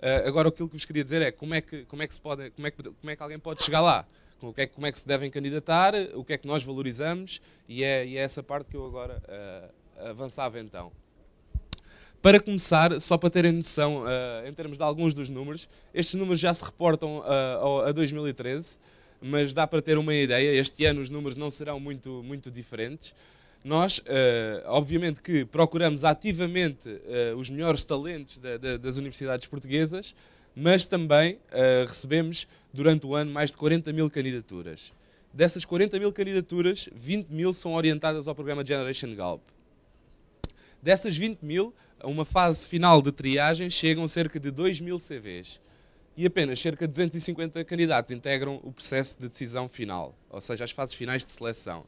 Uh, agora, aquilo que vos queria dizer é como é que, como é que, se pode, como é que, como é que alguém pode chegar lá? É que como é que se devem candidatar? O que é que nós valorizamos? E é, e é essa parte que eu agora uh, avançava então. Para começar, só para terem noção, uh, em termos de alguns dos números, estes números já se reportam uh, a 2013, mas dá para ter uma ideia. Este ano os números não serão muito, muito diferentes. Nós, eh, obviamente, que procuramos ativamente eh, os melhores talentos da, da, das universidades portuguesas, mas também eh, recebemos durante o ano mais de 40 mil candidaturas. Dessas 40 mil candidaturas, 20 mil são orientadas ao programa Generation Galp. Dessas 20 mil, a uma fase final de triagem, chegam cerca de 2 mil CVs. E apenas cerca de 250 candidatos integram o processo de decisão final, ou seja, as fases finais de seleção.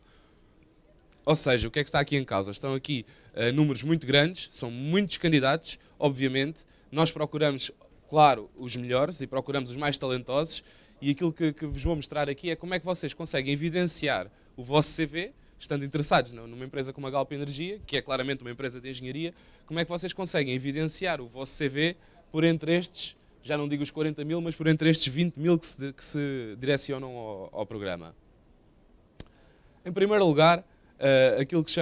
Ou seja, o que é que está aqui em causa? Estão aqui uh, números muito grandes, são muitos candidatos, obviamente. Nós procuramos, claro, os melhores e procuramos os mais talentosos. E aquilo que, que vos vou mostrar aqui é como é que vocês conseguem evidenciar o vosso CV, estando interessados numa empresa como a Galp Energia, que é claramente uma empresa de engenharia, como é que vocês conseguem evidenciar o vosso CV por entre estes, já não digo os 40 mil, mas por entre estes 20 mil que se, que se direcionam ao, ao programa? Em primeiro lugar, uh, aquilo que,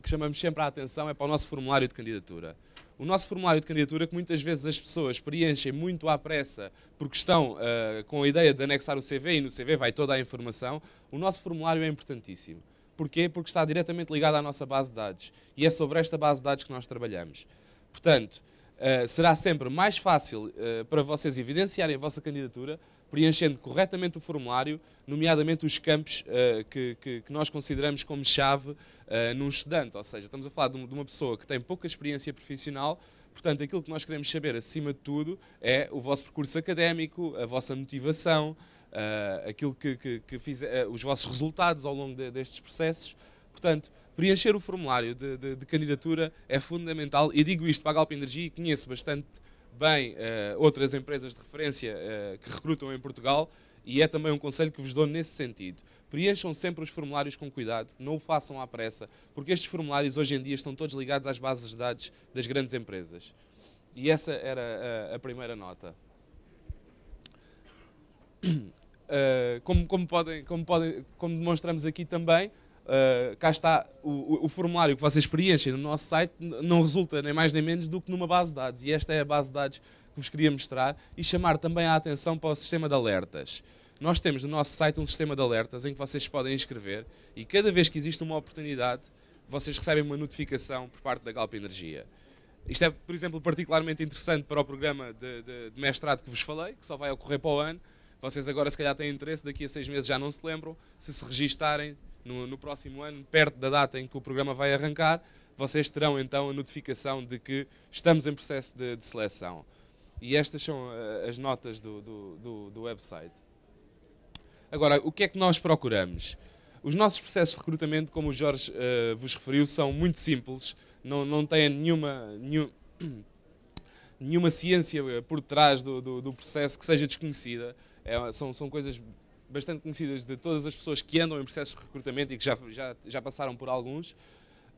que chamamos sempre a atenção é para o nosso formulário de candidatura o nosso formulário de candidatura que muitas vezes as pessoas preenchem muito à pressa porque estão uh, com a ideia de anexar o CV e no CV vai toda a informação, o nosso formulário é importantíssimo. Porquê? Porque está diretamente ligado à nossa base de dados e é sobre esta base de dados que nós trabalhamos. Portanto, uh, será sempre mais fácil uh, para vocês evidenciarem a vossa candidatura preenchendo corretamente o formulário, nomeadamente os campos uh, que, que, que, nós consideramos como chave uh, num estudante. Ou seja, estamos a falar de, de uma pessoa que tem pouca experiência profissional, Portanto, aquilo que nós queremos saber, acima de tudo, é o vosso percurso académico, a vossa motivação, uh, aquilo que, que, que fiz, uh, os vossos resultados ao longo de, destes processos. Portanto, preencher o formulário de, de, de, candidatura é fundamental. E digo isto para a Galp Energia e conheço bastante bem eh, outras empresas de referência eh, que recrutam em Portugal e é também um conselho que vos dou nesse sentido. Preencham sempre os formulários com cuidado, não o façam à pressa, porque estes formulários hoje em dia estão todos ligados às bases de dados das grandes empresas. E essa era a, primeira nota. Eh, como, como, podem, como, podem, como demonstramos aqui também, Uh, cá está o, o, formulário que vocês preenchem no nosso site, não resulta nem mais nem menos do que numa base de dados. E esta é a base de dados que vos queria mostrar e chamar também a atenção para o sistema de alertas. Nós temos no nosso site um sistema de alertas em que vocês podem inscrever e cada vez que existe uma oportunidade, vocês recebem uma notificação por parte da Galp Energia. Isto é, por exemplo, particularmente interessante para o programa de, de, de mestrado que vos falei, que só vai ocorrer para o ano, vocês agora se calhar têm interesse, daqui a seis meses já não se lembram, se se registarem, no, no próximo ano, perto da data em que o programa vai arrancar, vocês terão então a notificação de que estamos em processo de, de seleção. E estas são eh, as notas do, do, do, do website. Agora, o que é que nós procuramos? Os nossos processos de recrutamento, como o Jorge uh, vos referiu, são muito simples, não, não têm nenhuma, nenhum, nenhuma ciência eh, por trás do, do, do processo que seja desconhecida. É, são, são coisas bastante conhecidas de todas as pessoas que andam em processos de recrutamento e que já, já, já passaram por alguns,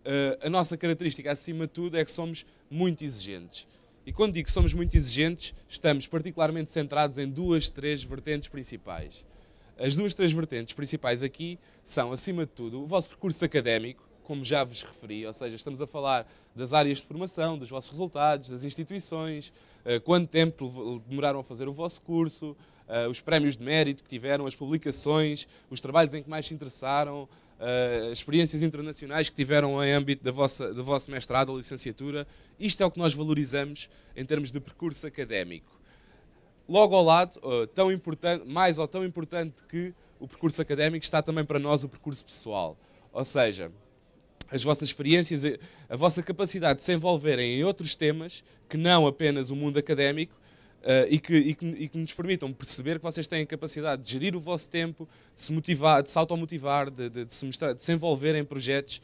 eh, a nossa característica, acima de tudo, é que somos muito exigentes. E quando digo que somos muito exigentes, estamos particularmente centrados em duas, três vertentes principais. As duas, três vertentes principais aqui são, acima de tudo, o vosso percurso académico, como já vos referi, ou seja, estamos a falar das áreas de formação, dos vossos resultados, das instituições, eh, quanto tempo demoraram a fazer o vosso curso, uh, os prémios de mérito que tiveram, as publicações, os trabalhos em que mais se interessaram, uh, experiências internacionais que tiveram em âmbito da vossa, do vosso mestrado ou licenciatura. Isto é o que nós valorizamos em termos de percurso académico. Logo ao lado, uh, tão importante, mais ou tão importante que o percurso académico, está também para nós o percurso pessoal. Ou seja, as vossas experiências, a vossa capacidade de se envolverem em outros temas que não apenas o mundo académico Uh, e, que, e, que, e, que, nos permitam perceber que vocês têm a capacidade de gerir o vosso tempo, de se motivar, de se automotivar, de, de, de, se mostrar, de se envolver em projetos.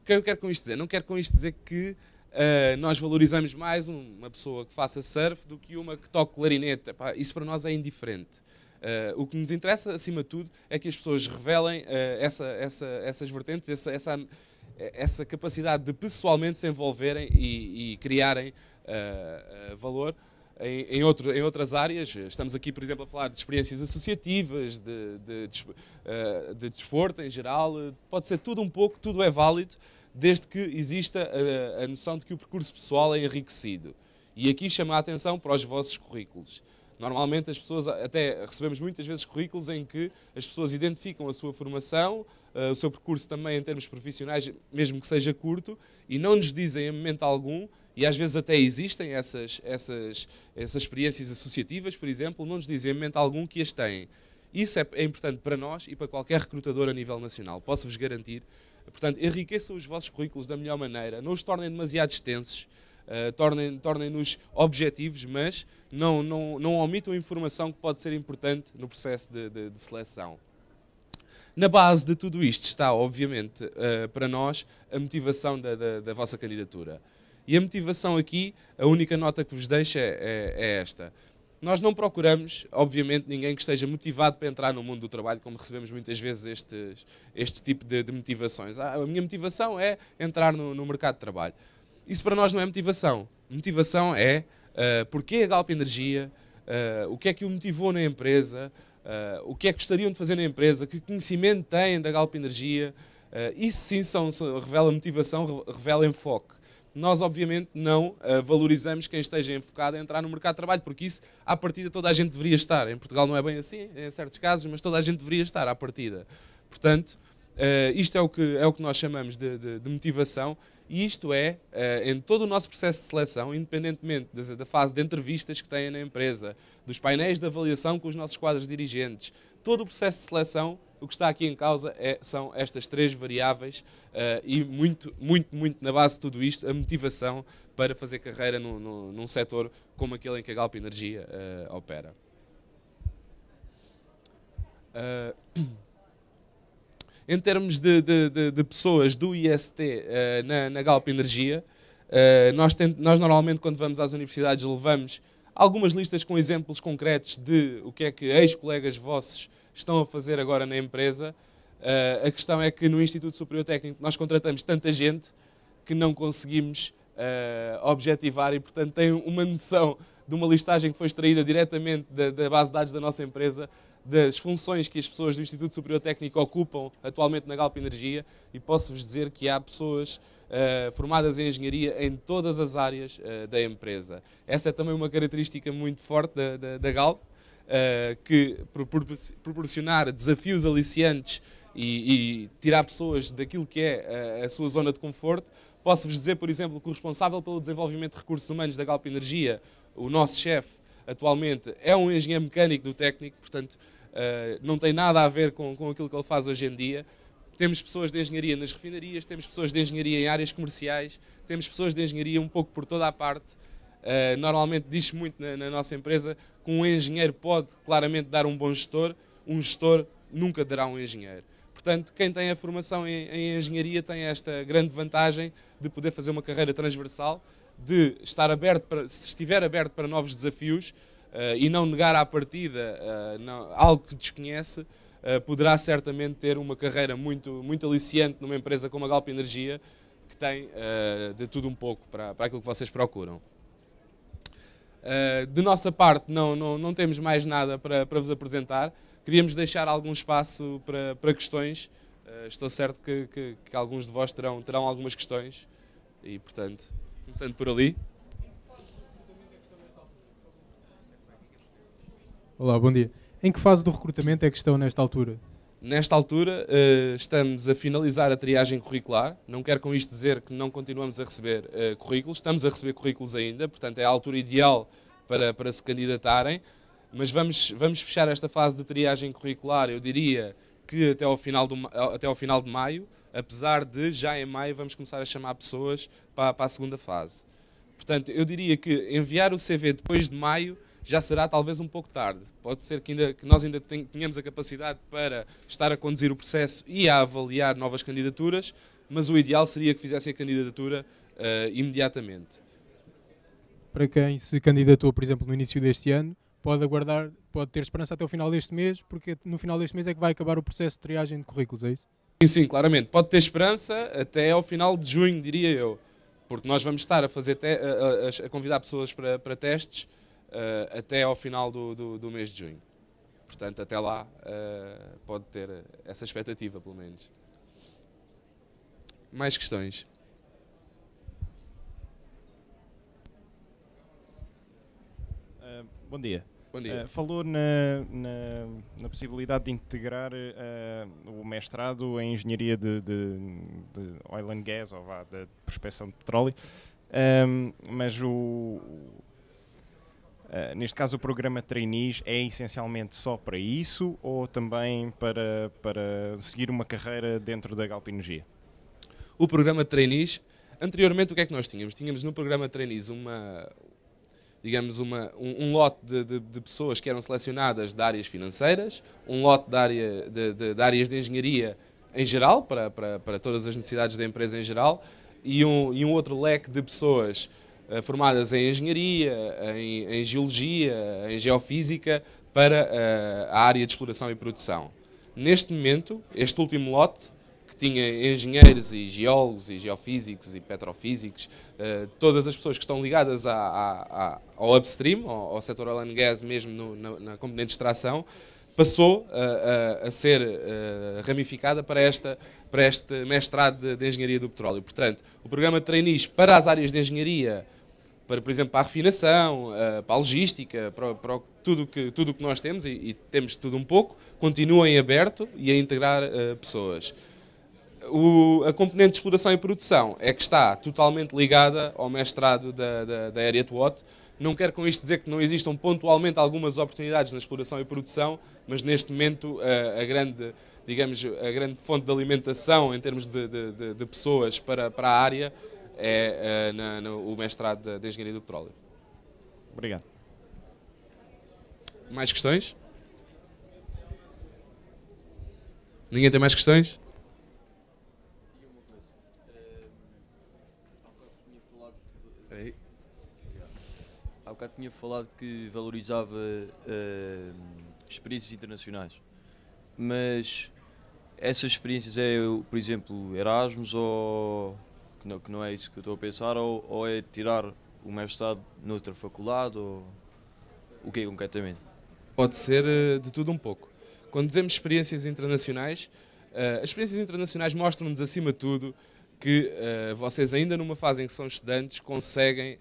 O que é eu quero com isto dizer? Não quero com isto dizer que uh, nós valorizamos mais uma pessoa que faça surf do que uma que toque clarinete. Epá, isso para nós é indiferente. Uh, o que nos interessa, acima de tudo, é que as pessoas revelem essa, essa, essas vertentes, essa, essa, essa, capacidade de pessoalmente se envolverem e, e criarem valor em, em, outro, em, outras áreas. Estamos aqui, por exemplo, a falar de experiências associativas, de, de, de, eh, de desporto em geral. Pode ser tudo um pouco, tudo é válido, desde que exista a, a noção de que o percurso pessoal é enriquecido. E aqui chama a atenção para os vossos currículos. Normalmente as pessoas, até recebemos muitas vezes currículos em que as pessoas identificam a sua formação, uh, o seu percurso também em termos profissionais, mesmo que seja curto, e não nos dizem em momento algum e às vezes até existem essas, essas, essas experiências associativas, por exemplo, não nos dizem momento algum que as têm. Isso é, é, importante para nós e para qualquer recrutador a nível nacional, posso-vos garantir. Portanto, enriqueçam os vossos currículos da melhor maneira, não os tornem demasiado extensos, uh, tornem-nos tornem objetivos, mas não, não, não omitam informação que pode ser importante no processo de, de, de seleção. Na base de tudo isto está, obviamente, uh, para nós, a motivação da, da, da vossa candidatura. E a motivação aqui, a única nota que vos deixo é, é esta. Nós não procuramos, obviamente, ninguém que esteja motivado para entrar no mundo do trabalho, como recebemos muitas vezes este este tipo de, de motivações. Ah, a minha motivação é entrar no, no, mercado de trabalho. Isso para nós não é motivação. Motivação é uh, porquê a Galp Energia, uh, o que é que o motivou na empresa, uh, o que é que gostariam de fazer na empresa, que conhecimento têm da Galp Energia. Uh, isso sim são, revela motivação, revela enfoque nós obviamente não uh, valorizamos quem esteja enfocado a entrar no mercado de trabalho, porque isso, à partida, toda a gente deveria estar. Em Portugal não é bem assim, em certos casos, mas toda a gente deveria estar à partida. Portanto, uh, isto é o, que, é o que nós chamamos de, de, de motivação e isto é, uh, em todo o nosso processo de seleção, independentemente da, da fase de entrevistas que têm na empresa, dos painéis de avaliação com os nossos quadros dirigentes, todo o processo de seleção o que está aqui em causa é, são estas três variáveis uh, e muito, muito, muito na base de tudo isto, a motivação para fazer carreira no, no, num setor como aquele em que a Galp Energia uh, opera. Uh, em termos de, de, de, de, pessoas do IST uh, na, na, Galp Energia, uh, nós, nós, normalmente quando vamos às universidades levamos algumas listas com exemplos concretos de o que é que ex-colegas vossos estão a fazer agora na empresa. Uh, a questão é que no Instituto Superior Técnico nós contratamos tanta gente que não conseguimos uh, objetivar e, portanto, tem uma noção de uma listagem que foi extraída diretamente da, da, base de dados da nossa empresa, das funções que as pessoas do Instituto Superior Técnico ocupam atualmente na Galp Energia e posso-vos dizer que há pessoas uh, formadas em engenharia em todas as áreas uh, da empresa. Essa é também uma característica muito forte da, da, da Galp, eh, que proporcionar desafios aliciantes e, e, tirar pessoas daquilo que é a, eh, a sua zona de conforto. Posso-vos dizer, por exemplo, que o responsável pelo desenvolvimento de recursos humanos da Galp Energia, o nosso chefe, atualmente é um engenheiro mecânico do técnico, portanto eh, não tem nada a ver com, com aquilo que ele faz hoje em dia. Temos pessoas de engenharia nas refinarias, temos pessoas de engenharia em áreas comerciais, temos pessoas de engenharia um pouco por toda a parte. Eh, normalmente diz muito na, na, nossa empresa que um engenheiro pode claramente dar um bom gestor, um gestor nunca dará um engenheiro. Portanto, quem tem a formação em, em engenharia tem esta grande vantagem de poder fazer uma carreira transversal, de estar aberto para, se estiver aberto para novos desafios uh, e não negar à partida uh, não, algo que desconhece, poderá certamente ter uma carreira muito, muito aliciante numa empresa como a Galp Energia, que tem de tudo um pouco para, para aquilo que vocês procuram. Eh, de nossa parte, não, não, não temos mais nada para, para vos apresentar. Queríamos deixar algum espaço para, para questões. Uh, estou certo que, que, que, alguns de vós terão, terão algumas questões. E, portanto, começando por ali. Olá, bom dia. Em que fase do recrutamento é que estão nesta altura? Nesta altura, eh, estamos a finalizar a triagem curricular. Não quero com isto dizer que não continuamos a receber eh, currículos, estamos a receber currículos ainda, portanto é a altura ideal para, para se candidatarem. Mas vamos, vamos fechar esta fase de triagem curricular, eu diria que até ao final, do, até ao final de maio, apesar de já em maio vamos começar a chamar pessoas para, para a segunda fase. Portanto, eu diria que enviar o CV depois de maio já será talvez um pouco tarde. Pode ser que, ainda, que nós ainda tenhamos a capacidade para estar a conduzir o processo e a avaliar novas candidaturas, mas o ideal seria que fizessem a candidatura uh, imediatamente. Para quem se candidatou, por exemplo, no início deste ano, pode aguardar, pode ter esperança até o final deste mês, porque no final deste mês é que vai acabar o processo de triagem de currículos, é isso? Sim, sim, claramente. Pode ter esperança até ao final de junho, diria eu, porque nós vamos estar a, fazer a, a, a, convidar pessoas para, para testes uh, até ao final do, do, do, mês de junho. Portanto, até lá uh, pode ter essa expectativa, pelo menos. Mais questões? Uh, bom dia. Bom dia. falou na, na, na, possibilidade de integrar o mestrado em Engenharia de, de, de Oil and Gas, ou vá, de prospeção de petróleo. Um, ehm, mas o, ah, neste caso, o programa Trainees é essencialmente só para isso ou também para, para seguir uma carreira dentro da energia O programa Trainees, anteriormente o que é que nós tínhamos? Tínhamos no programa Trainees uma, digamos, uma, um, um lote de, de, de, pessoas que eram selecionadas de áreas financeiras, um lote de, área, de, de áreas de engenharia em geral, para, para, para todas as necessidades da empresa em geral, e um, e um outro leque de pessoas eh, formadas em engenharia, em, em, geologia, em geofísica, para eh, a área de exploração e produção. Neste momento, este último lote, que tinha engenheiros e geólogos e geofísicos e petrofísicos, eh, todas as pessoas que estão ligadas ao upstream, ao, ao setor oil and gas mesmo no, na, na, componente de extração, passou a, a, a ser ramificada para esta para este mestrado de, Engenharia do Petróleo. Portanto, o programa de trainees para as áreas de engenharia, para, por exemplo, para a refinação, eh, para a logística, para, para tudo que, o tudo que nós temos, e, e, temos tudo um pouco, continua em aberto e a integrar uh, pessoas. O, a componente de exploração e produção é que está totalmente ligada ao mestrado da, da, da Area Watt. Não quero com isto dizer que não existam pontualmente algumas oportunidades na exploração e produção, mas neste momento eh, a grande digamos, a grande fonte de alimentação em termos de, de, de pessoas para, para a área é uh, na, no, o mestrado de, Engenharia do Petróleo. Obrigado. Mais questões? Ninguém tem mais questões? Há bocado tinha falado que valorizava uh, experiências internacionais, mas essas experiências é, por exemplo, Erasmus ou que não, que não é isso que eu estou a pensar, ou, ou é tirar o mestrado noutra faculdade ou o que é concretamente? Pode ser eh, de tudo um pouco. Quando dizemos experiências internacionais, eh, as experiências internacionais mostram-nos acima de tudo que eh, vocês ainda numa fase em que são estudantes conseguem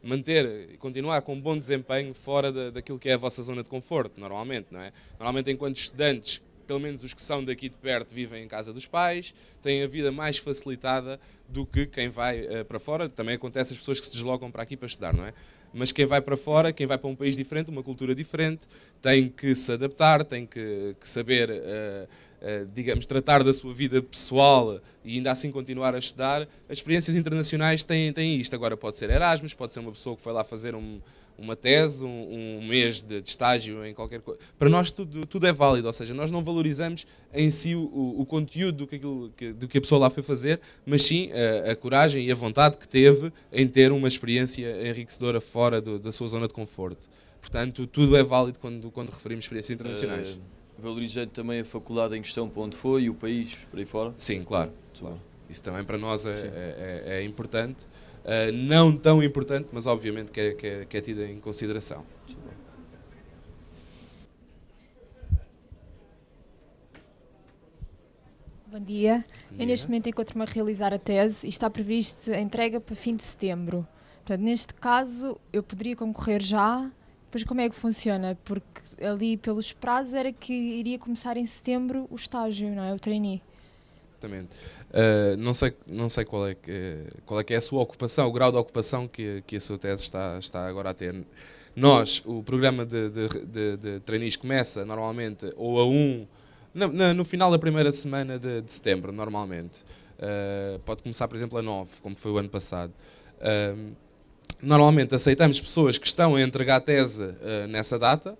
manter e continuar com um bom desempenho fora daquilo que é a vossa zona de conforto, normalmente, não é? Normalmente, enquanto estudantes pelo menos os que são daqui de perto, vivem em casa dos pais, têm a vida mais facilitada do que quem vai uh, para fora. Também acontece as pessoas que se deslocam para aqui para estudar, não é? Mas quem vai para fora, quem vai para um país diferente, uma cultura diferente, tem que se adaptar, tem que, que saber, uh, uh, digamos, tratar da sua vida pessoal e ainda assim continuar a estudar. As experiências internacionais têm, têm isto. Agora pode ser Erasmus, pode ser uma pessoa que foi lá fazer um uma tese, um, um mês de, de, estágio em qualquer coisa. Para nós tudo, tudo é válido, ou seja, nós não valorizamos em si o, o conteúdo do que, aquilo, que, do que a pessoa lá foi fazer, mas sim a, a, coragem e a vontade que teve em ter uma experiência enriquecedora fora do, da sua zona de conforto. Portanto, tudo é válido quando, quando referimos experiências internacionais. Uh, eh, valorizando também a faculdade em questão para onde foi e o país, para aí fora? Sim, claro. claro. Isso também para nós é, é, é, é importante uh, não tão importante, mas obviamente que é, que é, que é tida em consideração. Bom dia. Bom dia. Eu neste momento encontro-me a realizar a tese e está previsto a entrega para fim de setembro. Portanto, neste caso, eu poderia concorrer já, pois como é que funciona? Porque ali pelos prazos era que iria começar em setembro o estágio, não é? O trainee. Exatamente. Uh, não sei, não sei qual, é que, qual é que é a sua ocupação, o grau de ocupação que, que a sua tese está, está agora a ter. Nós, o programa de, de, de, de trainees começa normalmente ou a 1, um, no, final da primeira semana de, de setembro, normalmente. Uh, pode começar, por exemplo, a 9, como foi o ano passado. Uh, normalmente aceitamos pessoas que estão a entregar a tese uh, nessa data,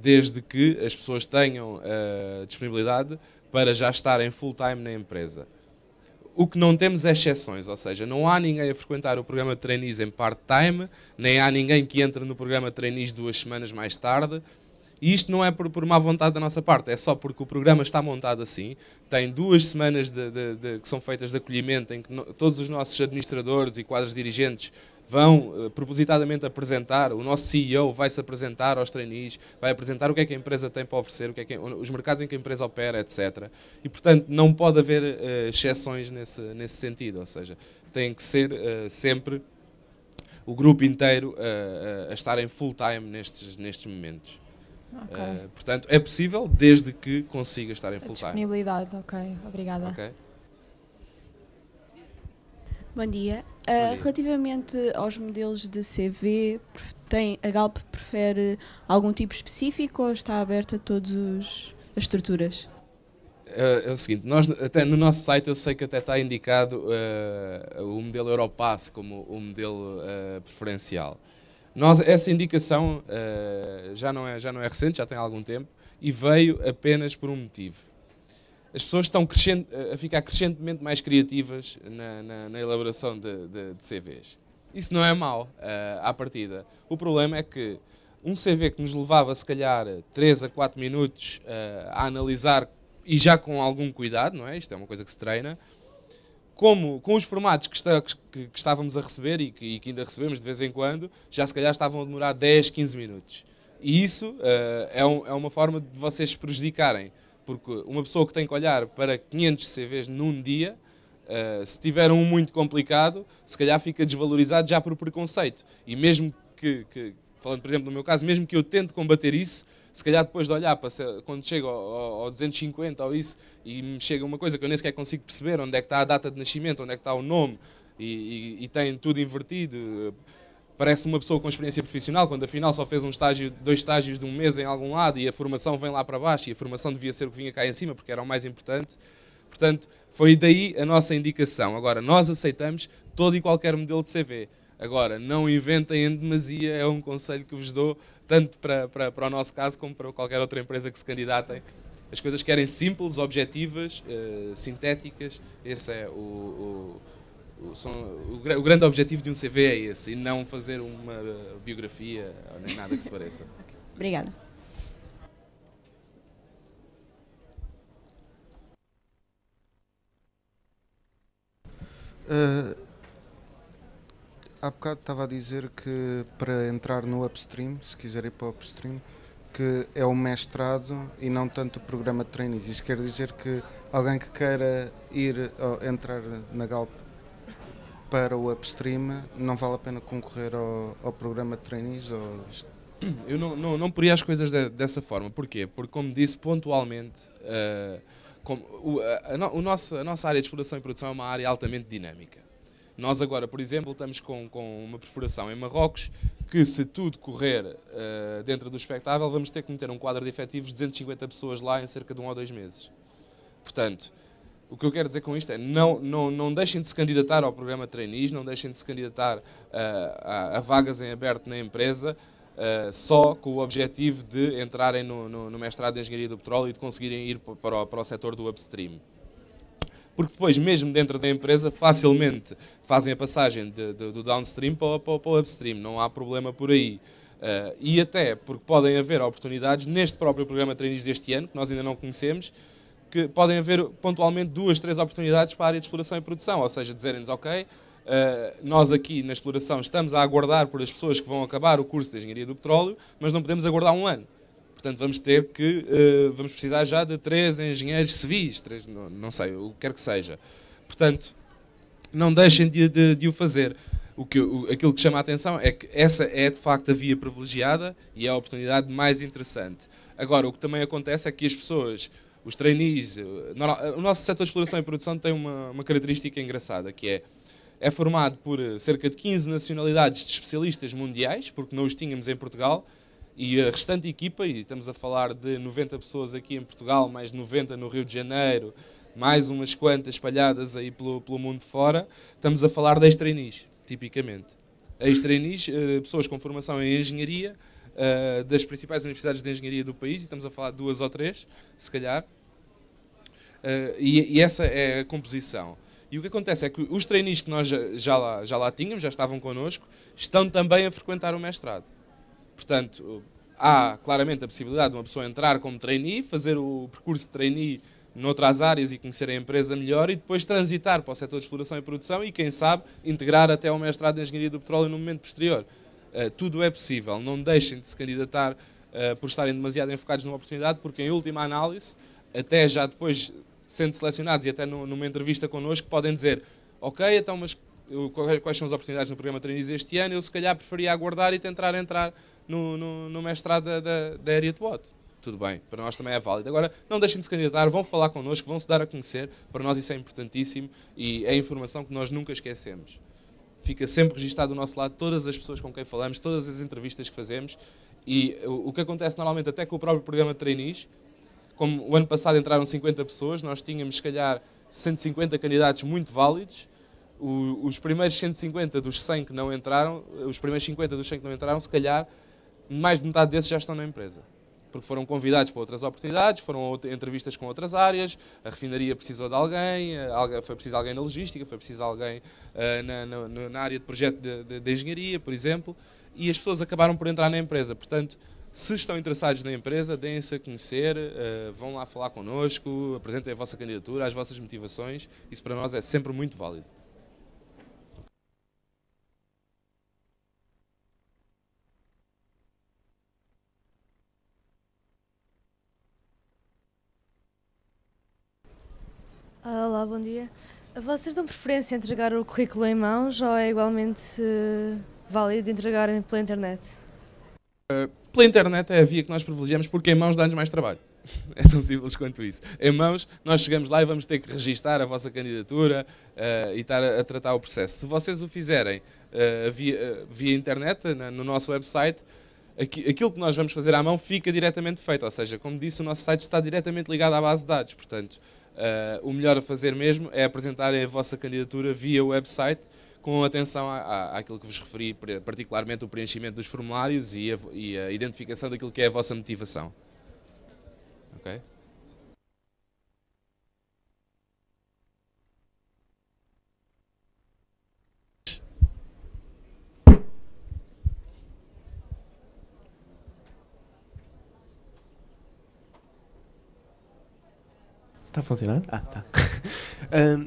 desde que as pessoas tenham disponibilidade para já estarem full time na empresa. O que não temos é exceções, ou seja, não há ninguém a frequentar o programa de trainees em part-time, nem há ninguém que entre no programa de trainees duas semanas mais tarde. E isto não é por, por má vontade da nossa parte, é só porque o programa está montado assim. Tem duas semanas de, de, de, que são feitas de acolhimento, em que no, todos os nossos administradores e quadros dirigentes vão uh, propositadamente apresentar, o nosso CEO vai se apresentar aos trainees, vai apresentar o que é que a empresa tem para oferecer, o que é que, os mercados em que a empresa opera, etc. E, portanto, não pode haver uh, exceções nesse, nesse sentido, ou seja, tem que ser uh, sempre o grupo inteiro a estar em full time nestes, nestes momentos. Okay. portanto, é possível desde que consiga estar em full time. Disponibilidade, ok, obrigada. Okay. Bom dia. Bom ah, dia. relativamente aos modelos de CV, tem, a Galp prefere algum tipo específico ou está aberta a todas as estruturas? É, é o seguinte, nós, até no nosso site eu sei que até está indicado uh, o modelo Europass como o modelo uh, preferencial. Nós, essa indicação uh, já, não é, já não é recente, já tem algum tempo, e veio apenas por um motivo as pessoas estão a ficar crescentemente mais criativas na, na, na elaboração de, de, de, CVs. Isso não é mau uh, à partida. O problema é que um CV que nos levava, se calhar, 3 a 4 minutos uh, a analisar e já com algum cuidado, não é? Isto é uma coisa que se treina. Como com os formatos que, está, que, que estávamos a receber e que, e que ainda recebemos de vez em quando, já se calhar estavam a demorar 10, 15 minutos. E isso uh, é, um, é uma forma de vocês se prejudicarem porque uma pessoa que tem que olhar para 500 CVs num dia, uh, se tiver um muito complicado, se calhar fica desvalorizado já por preconceito. E mesmo que, que falando por exemplo no meu caso, mesmo que eu tente combater isso, se calhar depois de olhar, para quando chego ao, ao 250 ou isso, e me chega uma coisa que eu nem sequer consigo perceber, onde é que está a data de nascimento, onde é que está o nome, e, e, e tem tudo invertido parece uma pessoa com experiência profissional, quando afinal só fez um estágio, dois estágios de um mês em algum lado e a formação vem lá para baixo e a formação devia ser o que vinha cá em cima, porque era o mais importante. Portanto, foi daí a nossa indicação. Agora, nós aceitamos todo e qualquer modelo de CV. Agora, não inventem em demasia, é um conselho que vos dou, tanto para, para, para o nosso caso como para qualquer outra empresa que se candidatem. As coisas querem simples, objetivas, uh, sintéticas. Esse é o, o são, o, o, grande objetivo de um CV é esse, e não fazer uma biografia nem nada que se pareça. Obrigada. Uh, há bocado estava a dizer que para entrar no upstream, se quiser ir para o upstream, que é o mestrado e não tanto o programa de training. Isso quer dizer que alguém que queira ir entrar na Galp para o upstream, não vale a pena concorrer ao, ao programa de trainees? Ou... Eu não, não, não poria as coisas de, dessa forma. Porquê? Porque, como disse, pontualmente, uh, como, o, a, a, o nosso, a nossa área de exploração e produção é uma área altamente dinâmica. Nós agora, por exemplo, estamos com, com uma perfuração em Marrocos que, se tudo correr uh, dentro do espectável, vamos ter que meter um quadro de efetivos de 250 pessoas lá em cerca de um ou dois meses. Portanto, o que eu quero dizer com isto é não, não, não deixem de se candidatar ao programa trainees, não deixem de se candidatar uh, a, a, vagas em aberto na empresa, uh, só com o objetivo de entrarem no, no, no, mestrado de Engenharia do Petróleo e de conseguirem ir para o, para o setor do upstream. Porque depois, mesmo dentro da empresa, facilmente fazem a passagem de, de, do downstream para, para, para o upstream, não há problema por aí. Uh, e até porque podem haver oportunidades neste próprio programa de trainees deste ano, que nós ainda não conhecemos, que podem haver pontualmente duas, três oportunidades para a área de exploração e produção, ou seja, dizerem-nos, ok, Uh, nós aqui na exploração estamos a aguardar por as pessoas que vão acabar o curso de Engenharia do Petróleo, mas não podemos aguardar um ano. Portanto, vamos ter que, uh, vamos precisar já de três engenheiros civis, três, não, não sei, o que quer que seja. Portanto, não deixem de, de, de o fazer. O que, o, aquilo que chama a atenção é que essa é de facto a via privilegiada e é a oportunidade mais interessante. Agora, o que também acontece é que as pessoas os trainees. Eh, eh, o nosso setor de exploração e produção tem uma, uma característica engraçada, que é é formado por eh, cerca de 15 nacionalidades de especialistas mundiais, porque não os tínhamos em Portugal, e a restante equipa, e estamos a falar de 90 pessoas aqui em Portugal, mais 90 no Rio de Janeiro, mais umas quantas espalhadas aí pelo, pelo mundo fora, estamos a falar de ex-trainees, tipicamente. Ex-trainees, pessoas com formação em engenharia, das principais universidades de engenharia do país, e estamos a falar de duas ou três, se calhar, eh, e, e, essa é a composição. E o que acontece é que os trainees que nós já lá, já lá tínhamos, já estavam connosco, estão também a frequentar o mestrado. Portanto, há claramente a possibilidade de uma pessoa entrar como trainee, fazer o percurso de trainee noutras áreas e conhecer a empresa melhor e depois transitar para o setor de exploração e produção e, quem sabe, integrar até o mestrado de Engenharia do Petróleo no momento posterior. Uh, tudo é possível. Não deixem de se candidatar uh, por estarem demasiado enfocados numa oportunidade, porque, em última análise, até já depois sendo selecionados e até no, numa entrevista connosco podem dizer ok, então mas quais são as oportunidades no programa Trainees este ano, eu se calhar preferia aguardar e tentar entrar no, no, no mestrado da, da, da área de Watt. Tudo bem, para nós também é válido. Agora, não deixem de se candidatar, vão falar connosco, vão se dar a conhecer, para nós isso é importantíssimo e é informação que nós nunca esquecemos. Fica sempre registado do nosso lado todas as pessoas com quem falamos, todas as entrevistas que fazemos e o, o que acontece normalmente até com o próprio programa de trainees, como o ano passado entraram 50 pessoas, nós tínhamos, se calhar, 150 candidatos muito válidos. O, os primeiros 150 dos 100 que não entraram, os primeiros 50 dos 100 que não entraram, se calhar, mais de metade desses já estão na empresa. Porque foram convidados para outras oportunidades, foram entrevistas com outras áreas, a refinaria precisou de alguém, eh, foi preciso alguém na logística, foi preciso alguém uh, na, na, na, área de projeto de, de, de engenharia, por exemplo, e as pessoas acabaram por entrar na empresa. Portanto, se estão interessados na empresa, deem-se a conhecer, uh, vão lá falar connosco, apresentem a vossa candidatura, as vossas motivações. Isso para nós é sempre muito válido. Ah, olá, bom dia. Vocês dão preferência entregar o currículo em mãos ou é igualmente uh, válido entregarem pela internet? Uh, pela internet é a via que nós privilegiamos porque em mãos dá-nos mais trabalho. É tão simples quanto isso. Em mãos, nós chegamos lá e vamos ter que registar a vossa candidatura uh, e estar a, a, tratar o processo. Se vocês o fizerem uh, via, uh, via, internet, na, no nosso website, aqui, aquilo que nós vamos fazer à mão fica diretamente feito. Ou seja, como disse, o nosso site está diretamente ligado à base de dados. Portanto, o melhor a fazer mesmo é apresentarem a vossa candidatura via website com atenção à, à, àquilo que vos referi, particularmente o preenchimento dos formulários e a, e a identificação daquilo que é a vossa motivação. Ok? Está a funcionar? Ah, está.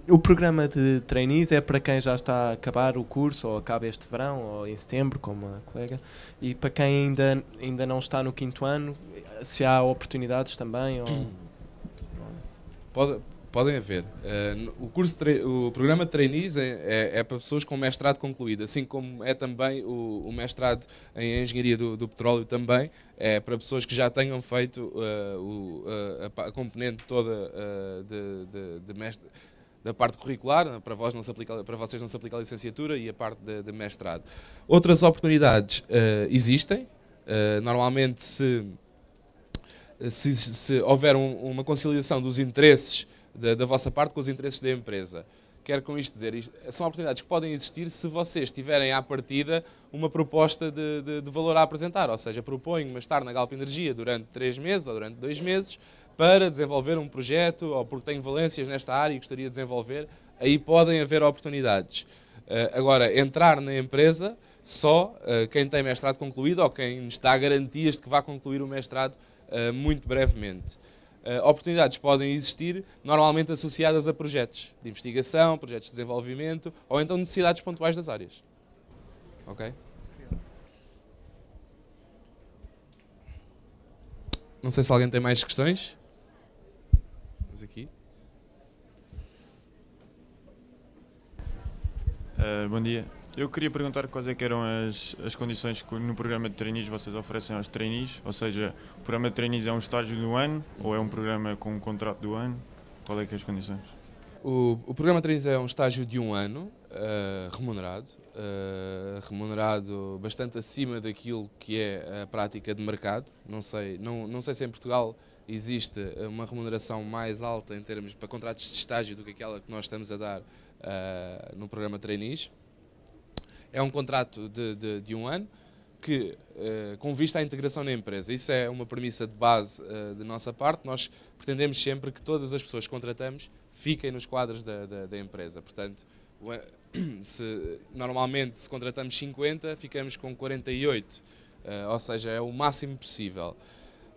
o programa de trainees é para quem já está a acabar o curso, ou acaba este verão, ou em setembro, como a colega, e para quem ainda, ainda não está no quinto ano, se há oportunidades também? Ou... Hum. Pode, podem haver. Uh, o, curso o programa de trainees é, é, é, para pessoas com mestrado concluído, assim como é também o, o mestrado em Engenharia do, do, Petróleo também, é para pessoas que já tenham feito uh, o, uh, a, componente toda de, de, de, da parte curricular, para, vós não se aplica, para vocês não se aplica a licenciatura e a parte de, de mestrado. Outras oportunidades uh, existem, uh, normalmente se, se, se houver um, uma conciliação dos interesses da, da, vossa parte com os interesses da empresa. Quero com isto dizer, isto, são oportunidades que podem existir se vocês tiverem à partida uma proposta de, de, de valor a apresentar, ou seja, proponho-me estar na Galp Energia durante três meses ou durante dois meses, para desenvolver um projeto ou porque tem valências nesta área e gostaria de desenvolver, aí podem haver oportunidades. Eh, agora, entrar na empresa, só eh, quem tem mestrado concluído ou quem está a garantias de que vai concluir o mestrado eh, muito brevemente. Oportunidades podem existir, normalmente associadas a projetos de investigação, projetos de desenvolvimento ou então necessidades pontuais das áreas. Ok? Não sei se alguém tem mais questões aqui. Uh, bom dia. Eu queria perguntar quais é que eram as, as condições que no programa de trainees vocês oferecem aos trainees, ou seja, o programa de trainees é um estágio do ano ou é um programa com um contrato do ano? Qual é que é as condições? O, o programa de trainees é um estágio de um ano, uh, remunerado, uh, remunerado bastante acima daquilo que é a prática de mercado. Não sei, não, não sei se em Portugal existe eh, uma remuneração mais alta em termos para contratos de estágio do que aquela que nós estamos a dar uh, no programa Trainees. É um contrato de, de, de um ano que, uh, com vista à integração na empresa, isso é uma premissa de base uh, de nossa parte, nós pretendemos sempre que todas as pessoas que contratamos fiquem nos quadros da, da, da empresa. Portanto, se, normalmente se contratamos 50, ficamos com 48, ou seja, é o máximo possível.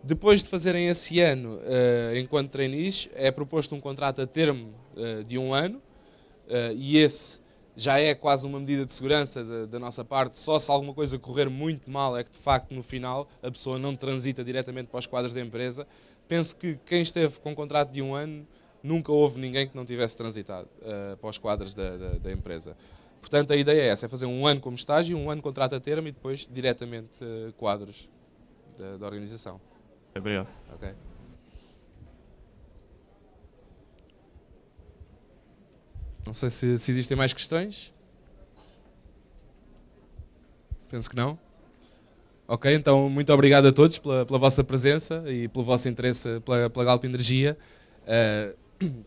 Depois de fazerem esse ano uh, enquanto trainees, é proposto um contrato a termo uh, de um ano uh, e esse já é quase uma medida de segurança da, nossa parte. Só se alguma coisa correr muito mal é que de facto no final a pessoa não transita diretamente para os quadros da empresa. Penso que quem esteve com um contrato de um ano nunca houve ninguém que não tivesse transitado para os quadros da, da, da, empresa. Portanto, a ideia é essa: é fazer um ano como estágio, um ano contrato a termo e depois diretamente quadros da organização. Obrigado. Okay. Não sei se, se existem mais questões. Penso que não. Ok, então muito obrigado a todos pela, pela vossa presença e pelo vosso interesse pela, pela Galp Energia. Uh,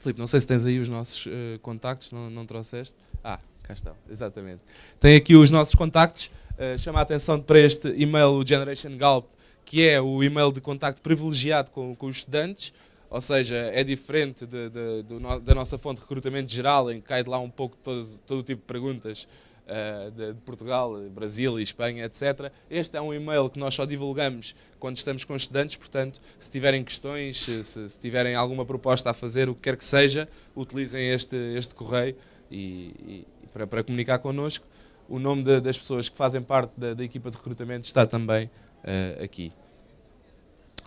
Filipe, não sei se tens aí os nossos uh, contactos, não, não trouxeste? Ah, cá estão, exatamente. Tem aqui os nossos contactos. Uh, chama a atenção para este e-mail, o Generation Galp, que é o e-mail de contacto privilegiado com, com os estudantes, ou seja, é diferente de, de, da nossa fonte de recrutamento geral, em que cai de lá um pouco todo, todo tipo de perguntas uh, de, Portugal, Brasil e Espanha, etc. Este é um e-mail que nós só divulgamos quando estamos com estudantes, portanto, se tiverem questões, se, se, tiverem alguma proposta a fazer, o que quer que seja, utilizem este, este correio e, e para, para, comunicar connosco. O nome das pessoas que fazem parte da, da equipa de recrutamento está também uh, aqui.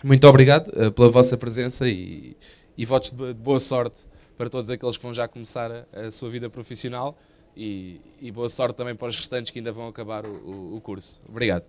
Muito obrigado uh, pela vossa presença e, e votos de, de, boa sorte para todos aqueles que vão já começar a, a sua vida profissional e, e, boa sorte também para os restantes que ainda vão acabar o, o curso. Obrigado.